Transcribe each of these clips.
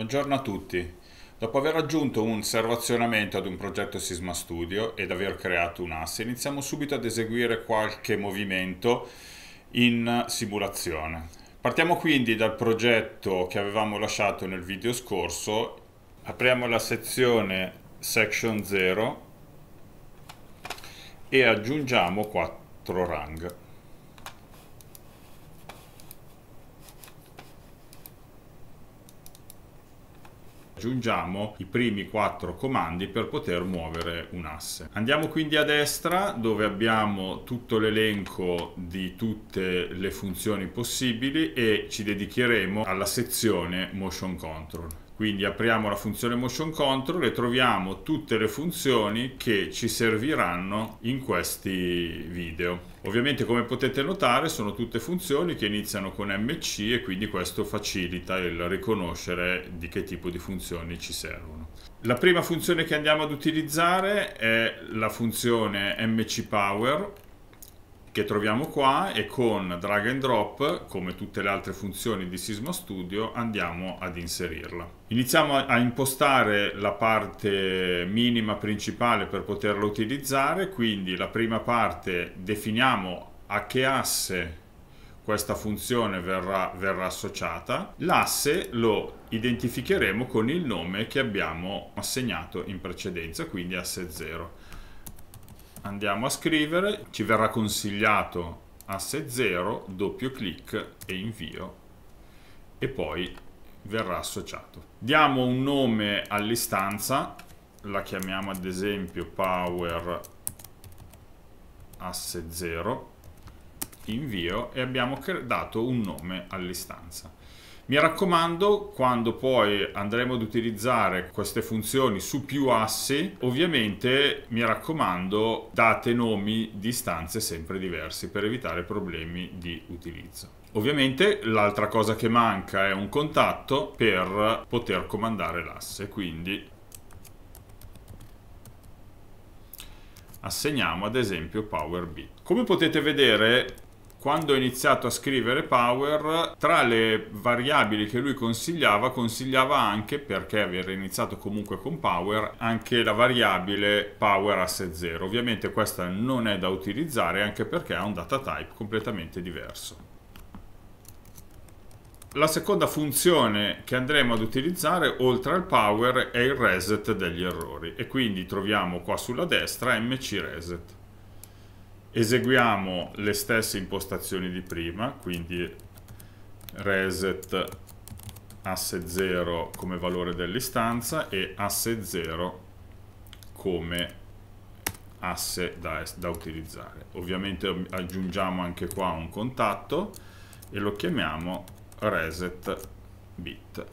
Buongiorno a tutti. Dopo aver aggiunto un servazionamento ad un progetto Sisma Studio ed aver creato un asse, iniziamo subito ad eseguire qualche movimento in simulazione. Partiamo quindi dal progetto che avevamo lasciato nel video scorso, apriamo la sezione section 0 e aggiungiamo 4 rang. aggiungiamo i primi quattro comandi per poter muovere un asse. Andiamo quindi a destra dove abbiamo tutto l'elenco di tutte le funzioni possibili e ci dedicheremo alla sezione motion control. Quindi apriamo la funzione motion control e troviamo tutte le funzioni che ci serviranno in questi video. Ovviamente come potete notare sono tutte funzioni che iniziano con MC e quindi questo facilita il riconoscere di che tipo di funzioni ci servono. La prima funzione che andiamo ad utilizzare è la funzione MC Power che troviamo qua e con drag and drop, come tutte le altre funzioni di Sisma Studio, andiamo ad inserirla. Iniziamo a impostare la parte minima principale per poterla utilizzare, quindi la prima parte definiamo a che asse questa funzione verrà, verrà associata. L'asse lo identificheremo con il nome che abbiamo assegnato in precedenza, quindi asse 0 andiamo a scrivere, ci verrà consigliato asse 0, doppio clic e invio e poi verrà associato. Diamo un nome all'istanza, la chiamiamo ad esempio power asse 0, invio e abbiamo dato un nome all'istanza. Mi raccomando, quando poi andremo ad utilizzare queste funzioni su più assi, ovviamente mi raccomando date nomi di stanze sempre diversi per evitare problemi di utilizzo. Ovviamente l'altra cosa che manca è un contatto per poter comandare l'asse, quindi assegniamo ad esempio Power B. Come potete vedere quando ho iniziato a scrivere Power, tra le variabili che lui consigliava, consigliava anche, perché aveva iniziato comunque con Power, anche la variabile Power Asset 0. Ovviamente questa non è da utilizzare anche perché ha un data type completamente diverso. La seconda funzione che andremo ad utilizzare oltre al power è il reset degli errori e quindi troviamo qua sulla destra mcreset eseguiamo le stesse impostazioni di prima, quindi reset asse 0 come valore dell'istanza e asse 0 come asse da, da utilizzare. Ovviamente aggiungiamo anche qua un contatto e lo chiamiamo reset bit.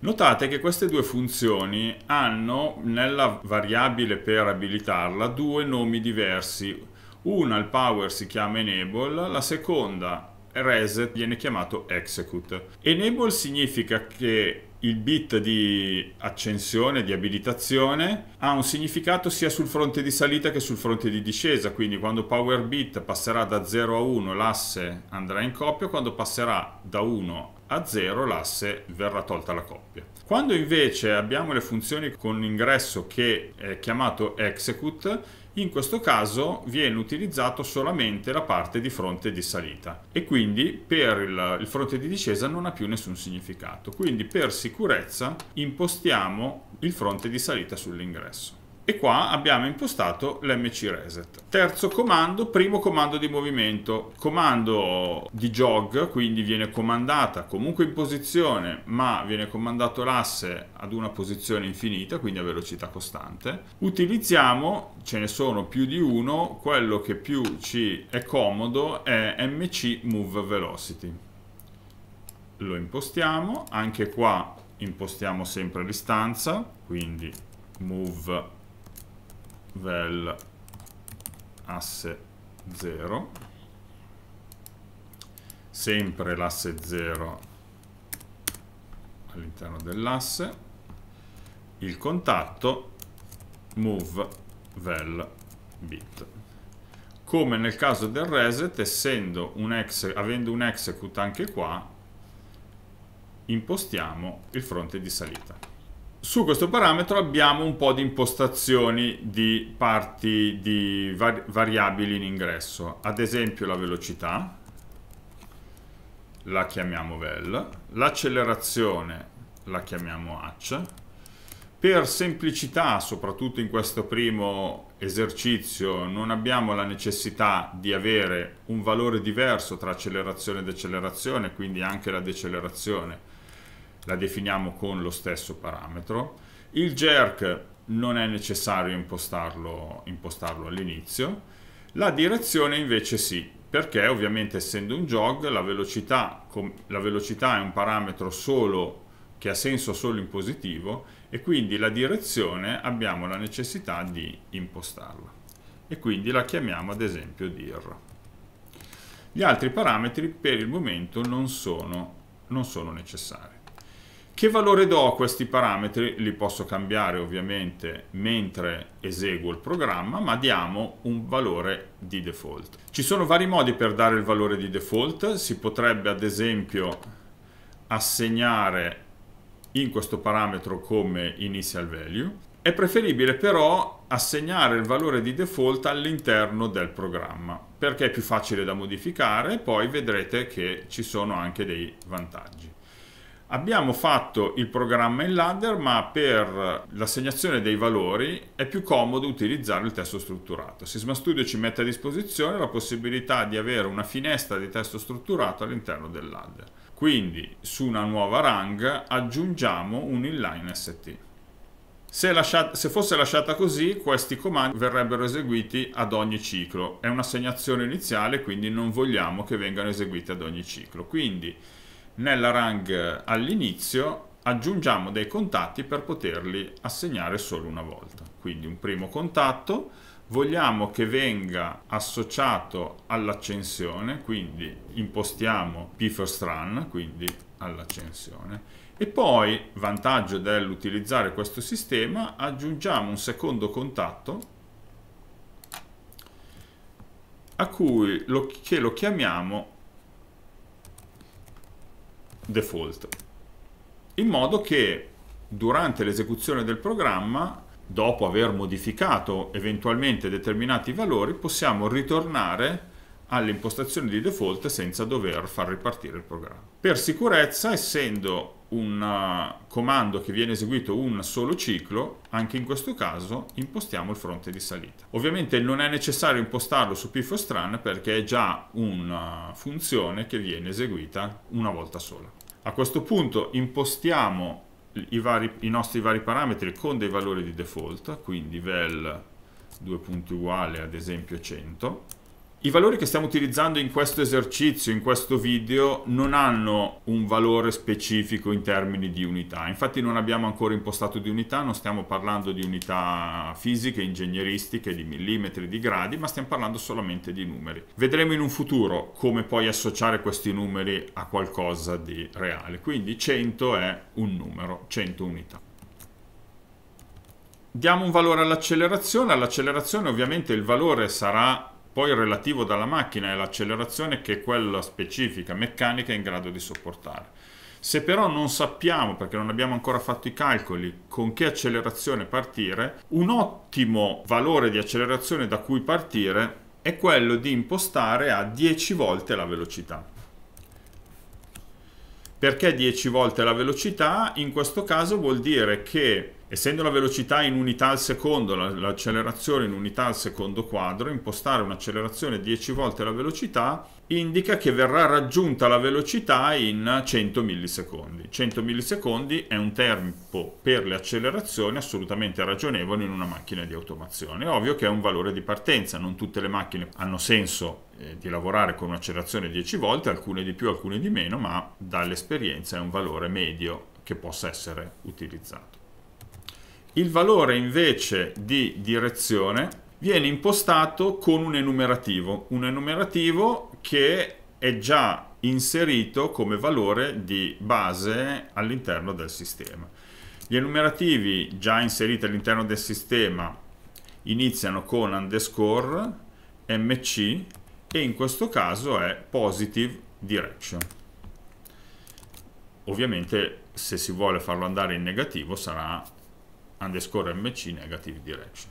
Notate che queste due funzioni hanno nella variabile per abilitarla due nomi diversi. Una il power si chiama enable, la seconda reset viene chiamato execute. Enable significa che il bit di accensione, di abilitazione, ha un significato sia sul fronte di salita che sul fronte di discesa, quindi quando power bit passerà da 0 a 1 l'asse andrà in coppia, quando passerà da 1 a 0 l'asse verrà tolta la coppia. Quando invece abbiamo le funzioni con ingresso che è chiamato execute, in questo caso viene utilizzato solamente la parte di fronte di salita e quindi per il, fronte di discesa non ha più nessun significato. Quindi per sicurezza impostiamo il fronte di salita sull'ingresso e qua abbiamo impostato l'MC reset. Terzo comando, primo comando di movimento, comando di jog, quindi viene comandata comunque in posizione, ma viene comandato l'asse ad una posizione infinita, quindi a velocità costante. Utilizziamo, ce ne sono più di uno, quello che più ci è comodo è MC move velocity. Lo impostiamo, anche qua impostiamo sempre l'istanza, quindi move vel asse 0 sempre l'asse 0 all'interno dell'asse il contatto move vel bit come nel caso del reset essendo un ex, avendo un execute anche qua impostiamo il fronte di salita su questo parametro abbiamo un po' di impostazioni di parti di vari variabili in ingresso, ad esempio la velocità, la chiamiamo vel, l'accelerazione la chiamiamo h, per semplicità, soprattutto in questo primo esercizio, non abbiamo la necessità di avere un valore diverso tra accelerazione e decelerazione, quindi anche la decelerazione la definiamo con lo stesso parametro. Il jerk non è necessario impostarlo, impostarlo all'inizio. La direzione invece sì, perché ovviamente essendo un jog la velocità, la velocità è un parametro solo che ha senso solo in positivo e quindi la direzione abbiamo la necessità di impostarla e quindi la chiamiamo ad esempio dir. Gli altri parametri per il momento non sono, non sono necessari. Che valore do a questi parametri? Li posso cambiare ovviamente mentre eseguo il programma, ma diamo un valore di default. Ci sono vari modi per dare il valore di default, si potrebbe ad esempio assegnare in questo parametro come initial value, è preferibile però assegnare il valore di default all'interno del programma perché è più facile da modificare e poi vedrete che ci sono anche dei vantaggi. Abbiamo fatto il programma in ladder, ma per l'assegnazione dei valori è più comodo utilizzare il testo strutturato. Sisma Studio ci mette a disposizione la possibilità di avere una finestra di testo strutturato all'interno del ladder. Quindi su una nuova rang aggiungiamo un inline ST. Se, lasciata, se, fosse lasciata così, questi comandi verrebbero eseguiti ad ogni ciclo. È un'assegnazione iniziale, quindi non vogliamo che vengano eseguiti ad ogni ciclo. Quindi nella rang eh, all'inizio aggiungiamo dei contatti per poterli assegnare solo una volta. Quindi un primo contatto, vogliamo che venga associato all'accensione, quindi impostiamo pfirstrun, quindi all'accensione. E poi, vantaggio dell'utilizzare questo sistema, aggiungiamo un secondo contatto a cui lo, che lo chiamiamo default, in modo che durante l'esecuzione del programma, dopo aver modificato eventualmente determinati valori, possiamo ritornare alle impostazioni di default senza dover far ripartire il programma. Per sicurezza, essendo un uh, comando che viene eseguito un solo ciclo, anche in questo caso impostiamo il fronte di salita. Ovviamente non è necessario impostarlo su pfostran perché è già una funzione che viene eseguita una volta sola. A questo punto impostiamo i, vari, i nostri vari parametri con dei valori di default, quindi vel 2.uguale ad esempio 100 i valori che stiamo utilizzando in questo esercizio, in questo video, non hanno un valore specifico in termini di unità. Infatti non abbiamo ancora impostato di unità, non stiamo parlando di unità fisiche, ingegneristiche, di millimetri, di gradi, ma stiamo parlando solamente di numeri. Vedremo in un futuro come poi associare questi numeri a qualcosa di reale. Quindi 100 è un numero, 100 unità. Diamo un valore all'accelerazione, all'accelerazione ovviamente il valore sarà poi il relativo dalla macchina è l'accelerazione che quella specifica meccanica è in grado di sopportare. Se però non sappiamo, perché non abbiamo ancora fatto i calcoli, con che accelerazione partire, un ottimo valore di accelerazione da cui partire è quello di impostare a 10 volte la velocità. Perché 10 volte la velocità? In questo caso vuol dire che Essendo la velocità in unità al secondo, l'accelerazione in unità al secondo quadro, impostare un'accelerazione 10 volte la velocità indica che verrà raggiunta la velocità in 100 millisecondi. 100 millisecondi è un tempo per le accelerazioni assolutamente ragionevole in una macchina di automazione. È ovvio che è un valore di partenza, non tutte le macchine hanno senso eh, di lavorare con un'accelerazione 10 volte, alcune di più, alcune di meno, ma dall'esperienza è un valore medio che possa essere utilizzato. Il valore invece di direzione viene impostato con un enumerativo, un enumerativo che è già inserito come valore di base all'interno del sistema. Gli enumerativi già inseriti all'interno del sistema iniziano con underscore mc e in questo caso è positive direction. Ovviamente se si vuole farlo andare in negativo sarà underscore mc negative direction.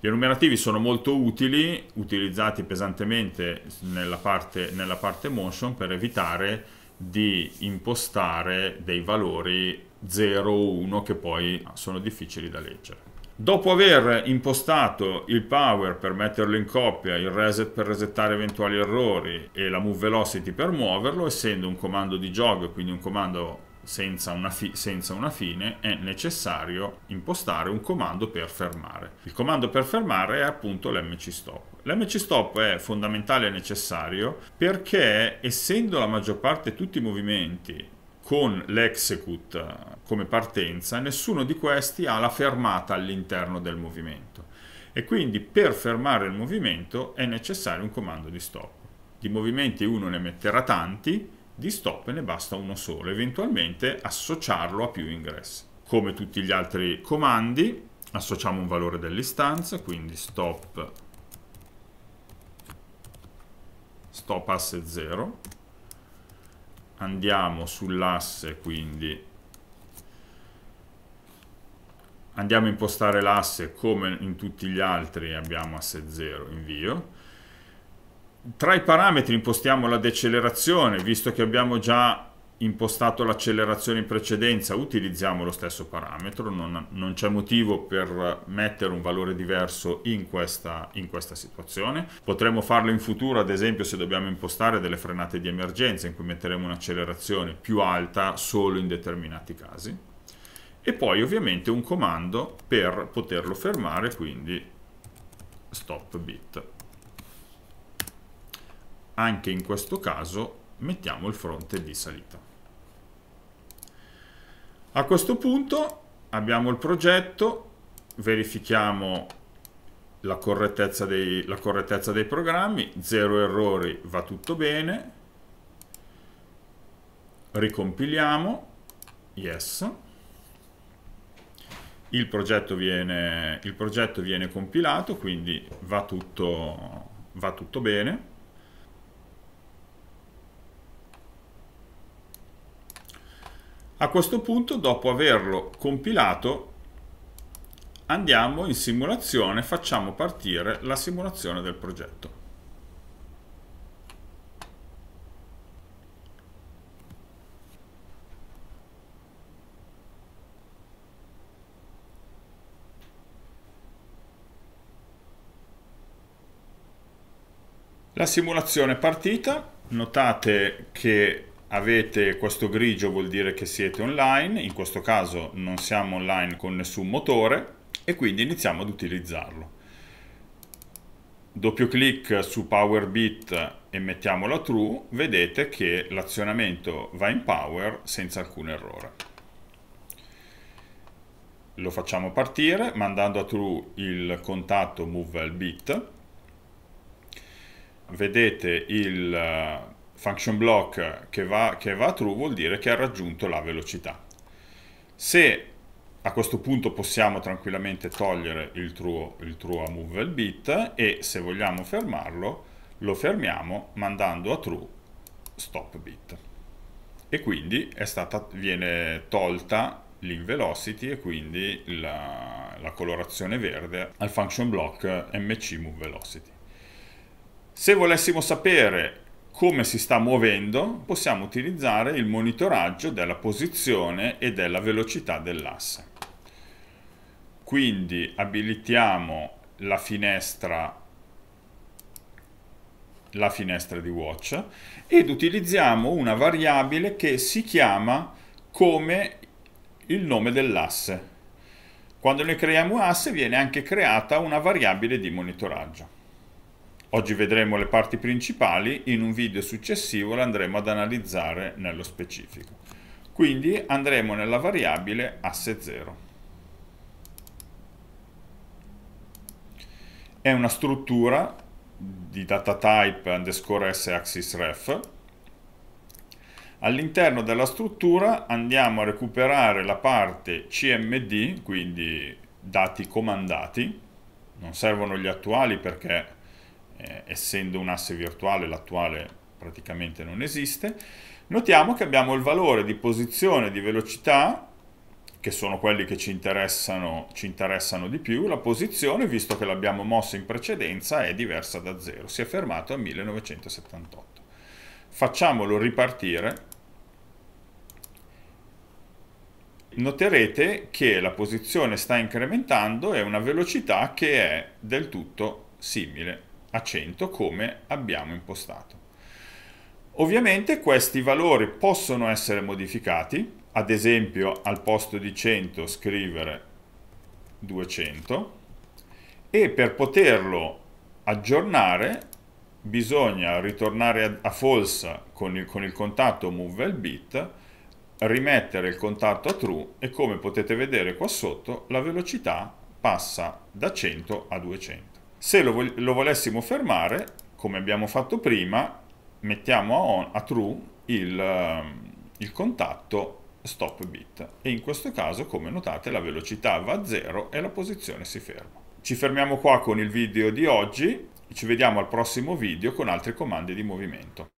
Gli enumerativi sono molto utili, utilizzati pesantemente nella parte, nella parte motion per evitare di impostare dei valori 0 o 1 che poi sono difficili da leggere. Dopo aver impostato il power per metterlo in coppia, il reset per resettare eventuali errori e la move velocity per muoverlo, essendo un comando di gioco e quindi un comando senza una, senza una, fine è necessario impostare un comando per fermare. Il comando per fermare è appunto l'mc stop. L'mc stop è fondamentale e necessario perché essendo la maggior parte tutti i movimenti con l'execute eh, come partenza, nessuno di questi ha la fermata all'interno del movimento e quindi per fermare il movimento è necessario un comando di stop. Di movimenti uno ne metterà tanti, di stop ne basta uno solo, eventualmente associarlo a più ingressi. Come tutti gli altri comandi, associamo un valore dell'istanza, quindi stop, stop asse 0, andiamo sull'asse, quindi andiamo a impostare l'asse come in tutti gli altri, abbiamo asse 0, invio, tra i parametri impostiamo la decelerazione, visto che abbiamo già impostato l'accelerazione in precedenza, utilizziamo lo stesso parametro, non, non c'è motivo per mettere un valore diverso in questa, in questa situazione. Potremmo farlo in futuro, ad esempio, se dobbiamo impostare delle frenate di emergenza, in cui metteremo un'accelerazione più alta solo in determinati casi. E poi ovviamente un comando per poterlo fermare, quindi stop bit anche in questo caso mettiamo il fronte di salita. A questo punto abbiamo il progetto, verifichiamo la correttezza dei, la correttezza dei programmi, zero errori, va tutto bene, ricompiliamo, yes, il progetto, viene, il progetto viene compilato, quindi va tutto, va tutto bene. A questo punto, dopo averlo compilato, andiamo in simulazione, facciamo partire la simulazione del progetto. La simulazione è partita, notate che avete questo grigio vuol dire che siete online, in questo caso non siamo online con nessun motore e quindi iniziamo ad utilizzarlo. Doppio clic su Powerbit e mettiamola true, vedete che l'azionamento va in power senza alcun errore. Lo facciamo partire mandando a true il contatto movebit. Vedete il function block che va, che va true vuol dire che ha raggiunto la velocità. Se a questo punto possiamo tranquillamente togliere il true, il true a movable bit e se vogliamo fermarlo lo fermiamo mandando a true stop bit. E quindi stata, viene tolta l'invelocity e quindi la, la, colorazione verde al function block mc move velocity. Se volessimo sapere come si sta muovendo possiamo utilizzare il monitoraggio della posizione e della velocità dell'asse. Quindi abilitiamo la finestra, la finestra di watch ed utilizziamo una variabile che si chiama come il nome dell'asse. Quando noi creiamo un asse viene anche creata una variabile di monitoraggio. Oggi vedremo le parti principali, in un video successivo le andremo ad analizzare nello specifico. Quindi andremo nella variabile asse 0. È una struttura di data type underscore s axis ref All'interno della struttura andiamo a recuperare la parte CMD, quindi dati comandati, non servono gli attuali perché eh, essendo un asse virtuale l'attuale praticamente non esiste, notiamo che abbiamo il valore di posizione di velocità che sono quelli che ci interessano, ci interessano di più, la posizione, visto che l'abbiamo mosso in precedenza, è diversa da 0, si è fermato a 1978. Facciamolo ripartire, noterete che la posizione sta incrementando e una velocità che è del tutto simile a 100 come abbiamo impostato. Ovviamente questi valori possono essere modificati, ad esempio al posto di 100 scrivere 200 e per poterlo aggiornare bisogna ritornare a, false con il, con il contatto moveLbit, rimettere il contatto a true e come potete vedere qua sotto la velocità passa da 100 a 200. Se lo, vol lo volessimo fermare, come abbiamo fatto prima, mettiamo a, on, a true il, ehm, il contatto stop bit e in questo caso come notate la velocità va a zero e la posizione si ferma. Ci fermiamo qua con il video di oggi, ci vediamo al prossimo video con altri comandi di movimento.